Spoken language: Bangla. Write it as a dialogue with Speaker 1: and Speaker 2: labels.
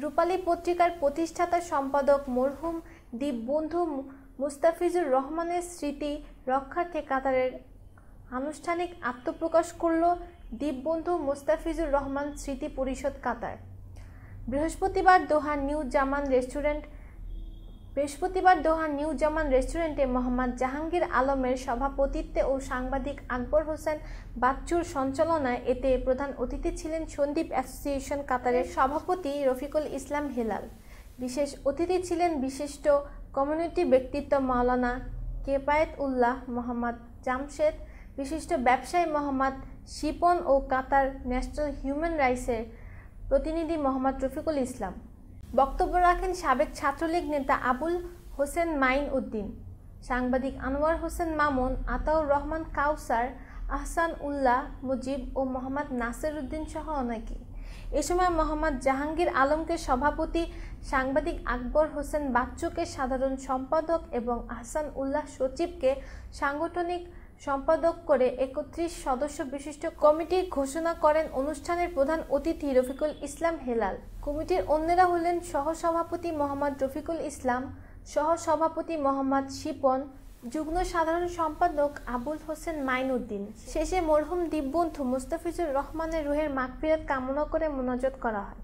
Speaker 1: রূপালী পত্রিকার প্রতিষ্ঠাতা সম্পাদক মরহুম দীপবন্ধু মুস্তাফিজুর রহমানের স্মৃতি রক্ষার্থে কাতারের আনুষ্ঠানিক আত্মপ্রকাশ করল দীপবন্ধু মুস্তাফিজুর রহমান স্মৃতি পরিষদ কাতার বৃহস্পতিবার দোহার নিউ জামান রেস্টুরেন্ট বৃহস্পতিবার দোহার নিউ জামান রেস্টুরেন্টে মোহাম্মদ জাহাঙ্গীর আলমের সভাপতিত্বে ও সাংবাদিক আকবর হোসেন বাচ্চুর সঞ্চালনায় এতে প্রধান অতিথি ছিলেন সন্দীপ অ্যাসোসিয়েশন কাতারের সভাপতি রফিকুল ইসলাম হেলাল বিশেষ অতিথি ছিলেন বিশিষ্ট কমিউনিটি ব্যক্তিত্ব মাওলানা কেপায়েত উল্লাহ মোহাম্মদ জামশেদ বিশিষ্ট ব্যবসায়ী মোহাম্মদ শিপন ও কাতার ন্যাশনাল হিউম্যান রাইটসের প্রতিনিধি মোহাম্মদ রফিকুল ইসলাম বক্তব্য রাখেন সাবেক ছাত্রলীগ নেতা আবুল হোসেন মাইন উদ্দিন সাংবাদিক আনোয়ার হোসেন মামুন আতাউর রহমান কাউসার আহসান উল্লাহ মুজিব ও মোহাম্মদ নাসির উদ্দিন সহ অনেকে এ সময় মোহাম্মদ জাহাঙ্গীর আলমকে সভাপতি সাংবাদিক আকবর হোসেন বাচ্চুকে সাধারণ সম্পাদক এবং আহসান উল্লাহ সচিবকে সাংগঠনিক সম্পাদক করে একত্রিশ সদস্য বিশিষ্ট কমিটি ঘোষণা করেন অনুষ্ঠানের প্রধান অতিথি রফিকুল ইসলাম হেলাল কমিটির অন্যরা হলেন সহসভাপতি মোহাম্মদ রফিকুল ইসলাম সহসভাপতি মোহাম্মদ শিপন যুগ্ম সাধারণ সম্পাদক আবুল হোসেন মাইনুদ্দিন শেষে মরহুম দীপবন্ধু মুস্তাফিজুর রহমানের রুহের মাগফিরাত কামনা করে মোনাজত করা হয়